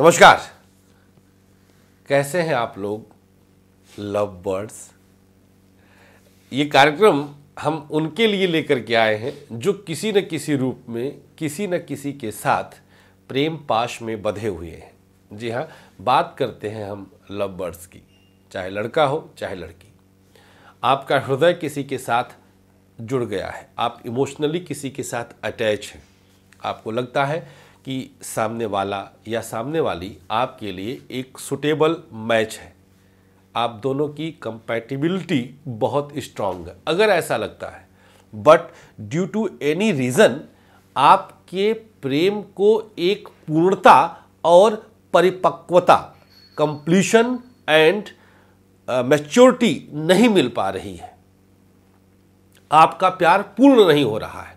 नमस्कार कैसे हैं आप लोग लव बर्ड्स ये कार्यक्रम हम उनके लिए लेकर के आए हैं जो किसी न किसी रूप में किसी न किसी के साथ प्रेम पाश में बधे हुए हैं जी हाँ बात करते हैं हम लव बर्ड्स की चाहे लड़का हो चाहे लड़की आपका हृदय किसी के साथ जुड़ गया है आप इमोशनली किसी के साथ अटैच हैं आपको लगता है कि सामने वाला या सामने वाली आपके लिए एक सुटेबल मैच है आप दोनों की कंपैटिबिलिटी बहुत स्ट्रांग है अगर ऐसा लगता है but due to any reason आपके प्रेम को एक पूर्णता और परिपक्वता कंप्लीशन एंड मैच्योरिटी नहीं मिल पा रही है आपका प्यार पूर्ण नहीं हो रहा है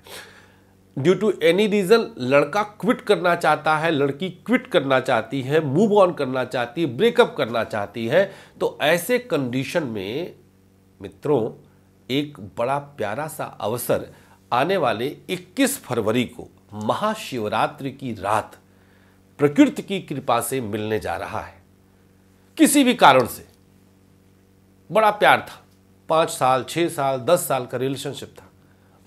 ड्यू टू एनी रीज़न लड़का क्विट करना चाहता है लड़की क्विट करना चाहती है मूव ऑन करना चाहती है ब्रेकअप करना चाहती है तो ऐसे कंडीशन में मित्रों एक बड़ा प्यारा सा अवसर आने वाले 21 फरवरी को महाशिवरात्रि की रात प्रकृति की कृपा से मिलने जा रहा है किसी भी कारण से बड़ा प्यार था पांच साल छह साल दस साल का रिलेशनशिप था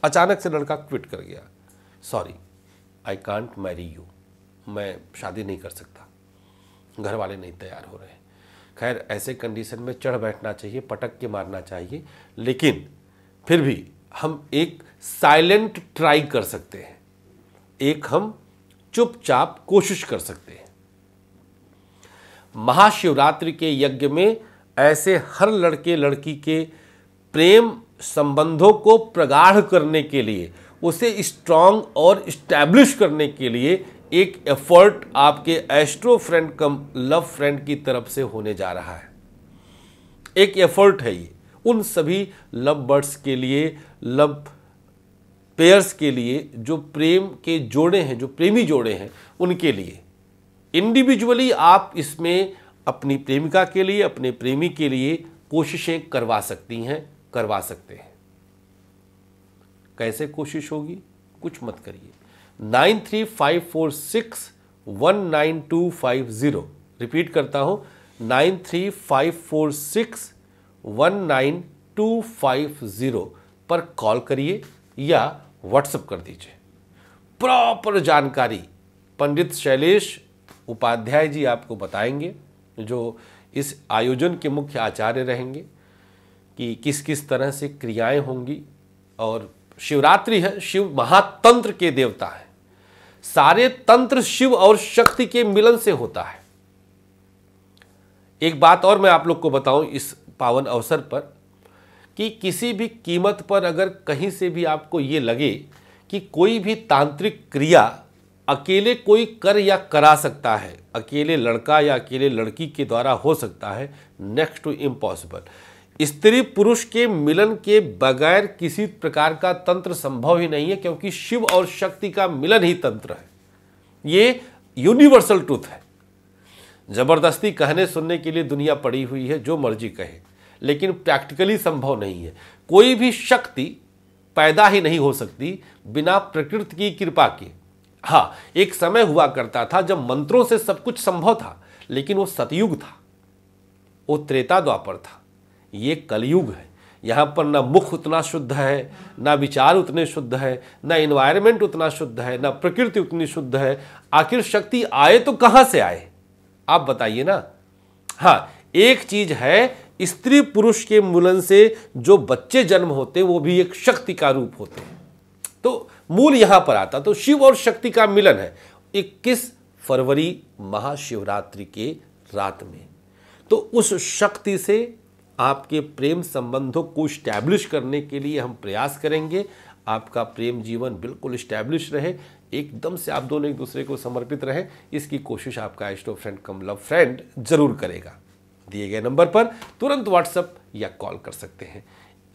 अचानक से लड़का क्विट कर गया sorry I can't marry you मैं शादी नहीं कर सकता घर वाले नहीं तैयार हो रहे खैर ऐसे कंडीशन में चढ़ बैठना चाहिए पटक के मारना चाहिए लेकिन फिर भी हम एक साइलेंट ट्राई कर सकते हैं एक हम चुपचाप कोशिश कर सकते हैं महाशिवरात्रि के यज्ञ में ऐसे हर लड़के लड़की के प्रेम संबंधों को प्रगाढ़ करने के लिए उसे स्ट्रांग और इस्टेब्लिश करने के लिए एक एफर्ट आपके astro friend cum love friend की तरफ से होने जा रहा है एक एफर्ट है ये उन सभी लव बर्ड्स के लिए लव पेयर्स के लिए जो प्रेम के जोड़े हैं जो प्रेमी जोड़े हैं उनके लिए इंडिविजुअली आप इसमें अपनी प्रेमिका के लिए अपने प्रेमी के लिए कोशिशें करवा सकती हैं करवा सकते हैं कैसे कोशिश होगी कुछ मत करिए nine three five four six one nine two five zero repeat करता हूँ nine three five four six one nine two five zero पर कॉल करिए या व्हाट्सअप कर दीजिए प्रॉपर जानकारी पंडित शैलेश उपाध्याय जी आपको बताएंगे जो इस आयोजन के मुख्य आचार्य रहेंगे कि किस किस तरह से क्रियाएं होंगी और शिवरात्रि है शिव महातंत्र के देवता है सारे तंत्र शिव और शक्ति के मिलन से होता है एक बात और मैं आप लोग को बताऊं इस पावन अवसर पर कि किसी भी कीमत पर अगर कहीं से भी आपको ये लगे कि कोई भी तांत्रिक क्रिया अकेले कोई कर या करा सकता है अकेले लड़का या अकेले लड़की के द्वारा हो सकता है नेक्स्ट टू इम्पॉसिबल स्त्री पुरुष के मिलन के बगैर किसी प्रकार का तंत्र संभव ही नहीं है क्योंकि शिव और शक्ति का मिलन ही तंत्र है ये यूनिवर्सल ट्रूथ है जबरदस्ती कहने सुनने के लिए दुनिया पड़ी हुई है जो मर्जी कहे लेकिन प्रैक्टिकली संभव नहीं है कोई भी शक्ति पैदा ही नहीं हो सकती बिना प्रकृति की कृपा के हाँ एक समय हुआ करता था जब मंत्रों से सब कुछ संभव था लेकिन वो सतयुग था वो त्रेता द्वापर था ये कलयुग है यहाँ पर ना मुख उतना शुद्ध है ना विचार उतने शुद्ध है ना इन्वायरमेंट उतना शुद्ध है ना प्रकृति उतनी शुद्ध है आखिर शक्ति आए तो कहाँ से आए आप बताइए ना हाँ एक चीज है स्त्री पुरुष के मूलन से जो बच्चे जन्म होते वो भी एक शक्ति का रूप होते हैं तो मूल यहाँ पर आता तो शिव और शक्ति का मिलन है इक्कीस फरवरी महाशिवरात्रि के रात में तो उस शक्ति से आपके प्रेम संबंधों को स्टैब्लिश करने के लिए हम प्रयास करेंगे आपका प्रेम जीवन बिल्कुल स्टैब्लिश रहे एकदम से आप दोनों एक दूसरे को समर्पित रहें इसकी कोशिश आपका astro friend cum love friend जरूर करेगा दिए गए नंबर पर तुरंत व्हाट्सअप या कॉल कर सकते हैं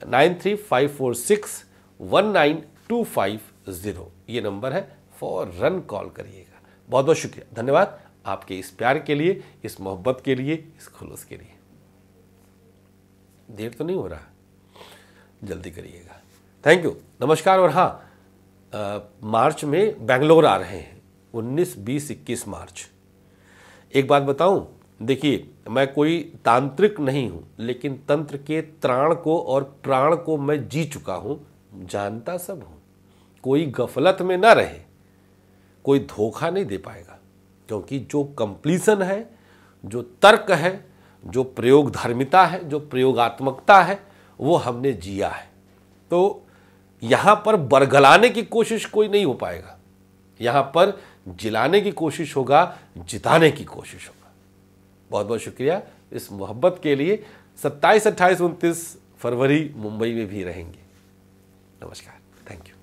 nine three five four six one nine two five zero ये नंबर है फॉर रन कॉल करिएगा बहुत बहुत शुक्रिया धन्यवाद आपके इस प्यार के लिए इस मोहब्बत के लिए इस खुलूस के लिए देर तो नहीं हो रहा जल्दी करिएगा थैंक यू नमस्कार और हाँ आ, मार्च में बेंगलोर आ रहे हैं 19, 20, 21 मार्च एक बात बताऊं देखिए मैं कोई तांत्रिक नहीं हूं लेकिन तंत्र के त्राण को और प्राण को मैं जी चुका हूं जानता सब हूं कोई गफलत में ना रहे कोई धोखा नहीं दे पाएगा क्योंकि जो कंप्लीसन है जो तर्क है जो प्रयोग धर्मिता है जो प्रयोगात्मकता है वो हमने जिया है तो यहाँ पर बरगलाने की कोशिश कोई नहीं हो पाएगा यहाँ पर जिलाने की कोशिश होगा जिताने की कोशिश होगा बहुत बहुत शुक्रिया इस मोहब्बत के लिए सत्ताईस अट्ठाईस उनतीस फरवरी मुंबई में भी रहेंगे नमस्कार थैंक यू